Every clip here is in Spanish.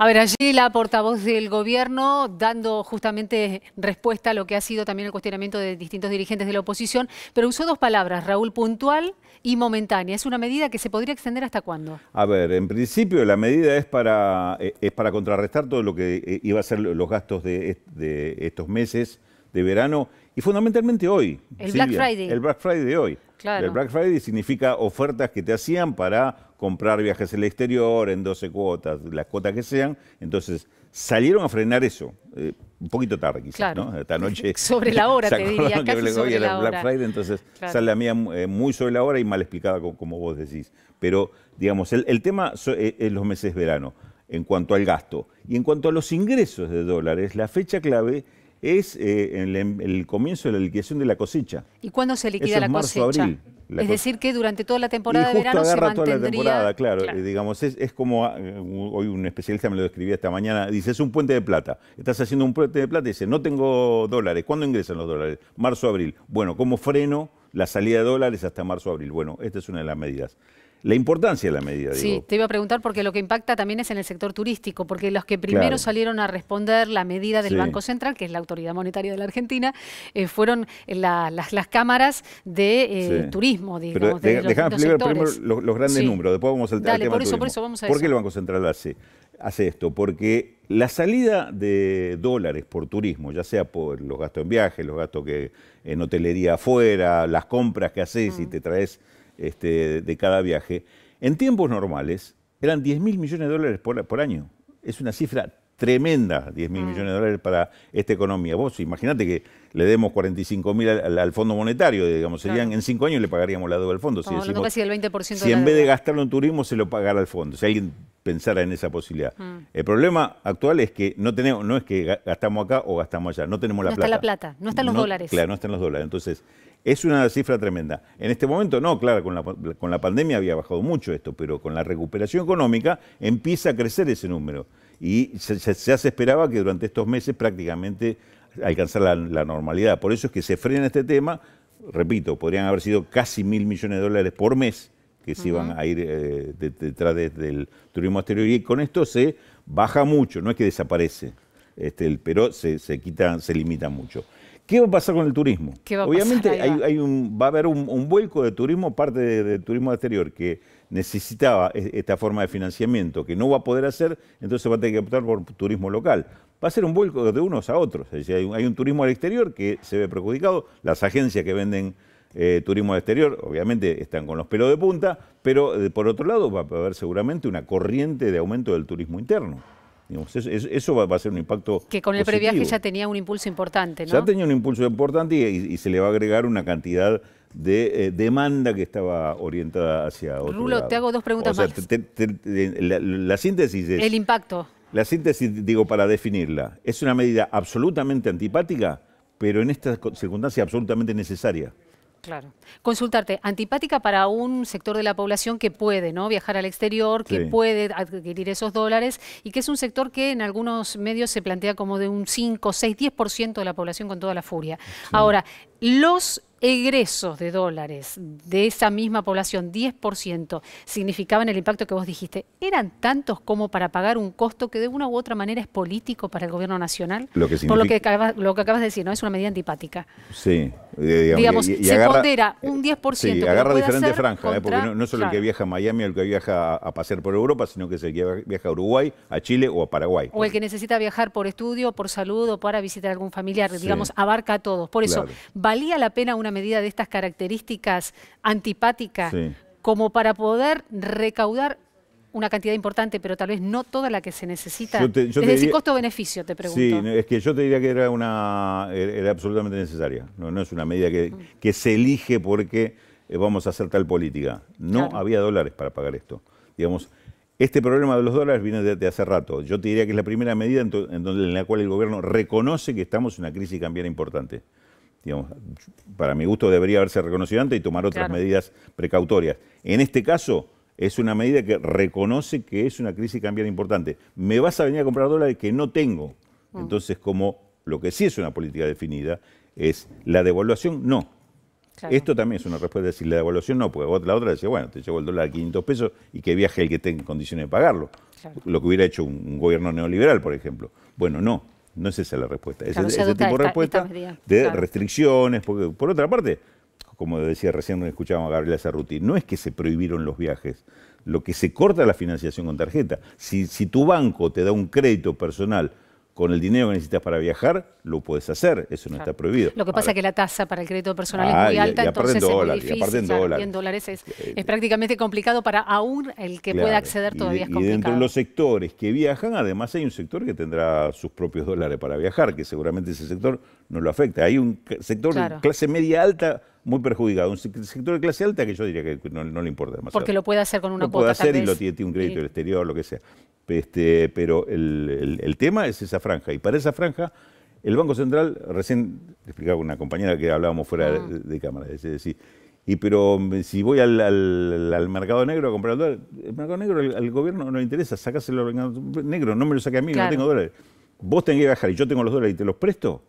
A ver, allí la portavoz del gobierno dando justamente respuesta a lo que ha sido también el cuestionamiento de distintos dirigentes de la oposición, pero usó dos palabras, Raúl, puntual y momentánea. ¿Es una medida que se podría extender hasta cuándo? A ver, en principio la medida es para, eh, es para contrarrestar todo lo que eh, iba a ser los gastos de, estos meses de verano y fundamentalmente hoy. El Black Friday. El Black Friday de hoy. El Black Friday significa ofertas que te hacían para comprar viajes al exterior en 12 cuotas, las cuotas que sean. Entonces, salieron a frenar eso. Eh, un poquito tarde, quizás, ¿no? Esta noche. sobre la hora, te diría. Casi sobre la Black Friday, entonces sale la mía eh, muy sobre la hora y mal explicada, como, vos decís. Pero, digamos, el, tema es eh, los meses de verano, en cuanto al gasto. Y en cuanto a los ingresos de dólares, la fecha clave es eh, el, comienzo de la liquidación de la cosecha. ¿Y cuándo se liquida la es marzo, cosecha? Abril, es decir, que durante toda la temporada de verano se mantendría... toda la temporada, claro. Eh, digamos, es, es como, ah, hoy un especialista me lo describía esta mañana, dice, es un puente de plata. Estás haciendo un puente de plata y dice, no tengo dólares. ¿Cuándo ingresan los dólares? Marzo, abril. Bueno, ¿cómo freno la salida de dólares hasta marzo, abril? Bueno, esta es una de las medidas la importancia de la medida. Sí, te iba a preguntar porque lo que impacta también es en el sector turístico, porque los que primero salieron a responder la medida del Banco Central, que es la autoridad monetaria de la Argentina, eh, fueron las, cámaras de eh, turismo, digamos. de, los, dejame explicar primero los, grandes números, después vamos al, Dale, al tema por eso, por eso vamos a ¿Por qué el Banco Central hace, esto? Porque la salida de dólares por turismo, ya sea por los gastos en viaje, los gastos que en hotelería afuera, las compras que haces y mm. te traes este, de cada viaje, en tiempos normales eran 10 mil millones de dólares por año. Es una cifra tremenda, 10 mil mm. millones de dólares para esta economía. Vos imaginate que le demos 45 mil al, Fondo Monetario, digamos, serían en cinco años le pagaríamos la deuda al fondo. Si, el 20 en vez de gastarlo en turismo se lo pagara al fondo, si alguien pensara en esa posibilidad. Mm. El problema actual es que no tenemos, no es que gastamos acá o gastamos allá, no tenemos la plata. No está la plata, no están los dólares. Claro, no están los dólares. Entonces, es una cifra tremenda. En este momento no, claro, con la, con la pandemia había bajado mucho esto, pero con la recuperación económica empieza a crecer ese número y se, se esperaba que durante estos meses prácticamente alcanzara la, normalidad. Por eso es que se frena este tema, repito, podrían haber sido casi mil millones de dólares por mes que se iban a ir eh, detrás del turismo exterior y con esto se baja mucho, no es que desaparece, este, pero se, se quita, se limita mucho. ¿Qué va a pasar con el turismo? Obviamente hay, un, va a haber un, vuelco de turismo, parte del turismo exterior, que necesitaba e-, esta forma de financiamiento, que no va a poder hacer, entonces va a tener que optar por turismo local. Va a ser un vuelco de unos a otros. Es decir, hay un, turismo al exterior que se ve perjudicado, las agencias que venden eh, turismo al exterior, obviamente están con los pelos de punta, pero eh, por otro lado va a haber seguramente una corriente de aumento del turismo interno. eso, va, a ser un impacto. Que con el previaje ya tenía un impulso importante, ¿no? Ya tenía un impulso importante y, se le va a agregar una cantidad de eh, demanda que estaba orientada hacia otro Rulo, te hago dos preguntas más. la, síntesis es... El impacto. La síntesis, digo, para definirla, es una medida absolutamente antipática, pero en esta circunstancia absolutamente necesaria. Claro. Consultarte, antipática para un sector de la población que puede ¿no? viajar al exterior, que puede adquirir esos dólares y que es un sector que en algunos medios se plantea como de un 5, 6, 10% de la población con toda la furia. Ahora, los egresos de dólares de esa misma población, 10%, significaban el impacto que vos dijiste, ¿eran tantos como para pagar un costo que de una u otra manera es político para el gobierno nacional? Lo Por lo que, acabas, de decir, ¿no? Es una medida antipática. Sí. Eh, digamos, se pondera eh, un 10%. Sí, agarra diferentes franjas, ¿eh? porque no, solo el que viaja a Miami o el que viaja a, pasear por Europa, sino que es el que viaja a Uruguay, a Chile o a Paraguay. O el que necesita viajar por estudio, por salud o para visitar algún familiar, digamos, abarca a todos. Por eso, valía la pena una medida de estas características antipáticas como para poder recaudar una cantidad importante, pero tal vez no toda la que se necesita. es decir, costo-beneficio, te pregunto. Sí, es que yo te diría que era, una, era absolutamente necesaria. No, es una medida que, mm. se elige porque eh, vamos a hacer tal política. No había dólares para pagar esto. Digamos, este problema de los dólares viene de, hace rato. Yo te diría que es la primera medida en, la cual el gobierno reconoce que estamos en una crisis cambiaria importante para mi gusto debería haberse reconocido antes y tomar otras medidas precautorias. En este caso, es una medida que reconoce que es una crisis cambiaria importante. Me vas a venir a comprar dólares que no tengo. Mm. Entonces, como lo que sí es una política definida es la devaluación, no. Esto también es una respuesta de decir la devaluación no, porque la otra decía, bueno, te llevo el dólar a 500 pesos y que viaje el que tenga condiciones de pagarlo. Lo que hubiera hecho un gobierno neoliberal, por ejemplo. Bueno, no. No es esa la respuesta. Es ese, tipo de respuesta de restricciones, porque por otra parte, como decía recién, escuchábamos a Gabriela Cerruti, no es que se prohibieron los viajes, lo que se corta la financiación con tarjeta. Si, si tu banco te da un crédito personal con el dinero que necesitas para viajar, lo puedes hacer, eso no está prohibido. Lo que pasa es que la tasa para el crédito personal es ah, muy alta, entonces es difícil. Y dólares. Eh, es, prácticamente complicado para aún el que pueda acceder todavía es Y dentro de los sectores que viajan, además hay un sector que tendrá sus propios dólares para viajar, que seguramente ese sector no lo afecta. Hay un sector de clase media alta muy perjudicado. Un sector de clase alta que yo diría que no, le importa demasiado. Porque lo puede hacer con una cuota. Lo puede hacer y lo tiene, tiene un crédito del exterior, lo que sea. Este, pero el, tema es esa franja. Y para esa franja, el Banco Central, recién explicaba una compañera que hablábamos fuera de, ah. cámara, y pero mm, si voy al, mercado negro a comprar el mercado negro al, gobierno no le interesa, sacáselo al mercado negro, no me lo saque a mí, no tengo dólares. Vos tenés que bajar y yo tengo los dólares y te los presto,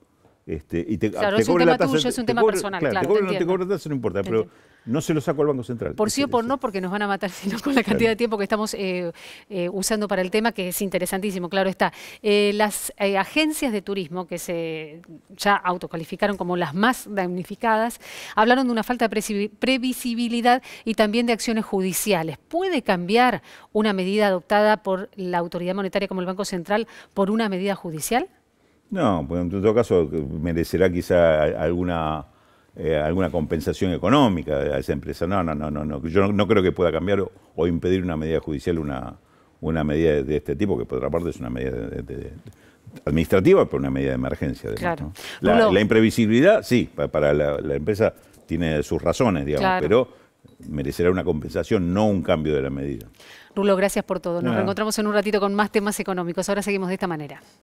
este, y te, claro, es, un tema tuyo, es un tema personal, claro, te cobro, no tasa, no importa, pero no se lo sacó al Banco Central. Por sí o por no, porque nos van a matar sino con la cantidad de tiempo que estamos eh, eh, usando para el tema, que es interesantísimo, claro está. Eh, las agencias de turismo, que se ya autocalificaron como las más damnificadas, hablaron de una falta de previsibilidad y también de acciones judiciales. ¿Puede cambiar una medida adoptada por la autoridad monetaria como el Banco Central por una medida judicial? No, pues en todo caso merecerá quizá alguna eh, alguna compensación económica a esa empresa. No, no, no, no, Yo no, creo que pueda cambiar o, impedir una medida judicial una, una medida de, este tipo, que por otra parte es una medida administrativa, pero una medida de emergencia. la, imprevisibilidad, sí, para, la, empresa tiene sus razones, digamos, pero merecerá una compensación, no un cambio de la medida. Rulo, gracias por todo. Nos reencontramos en un ratito con más temas económicos. Ahora seguimos de esta manera.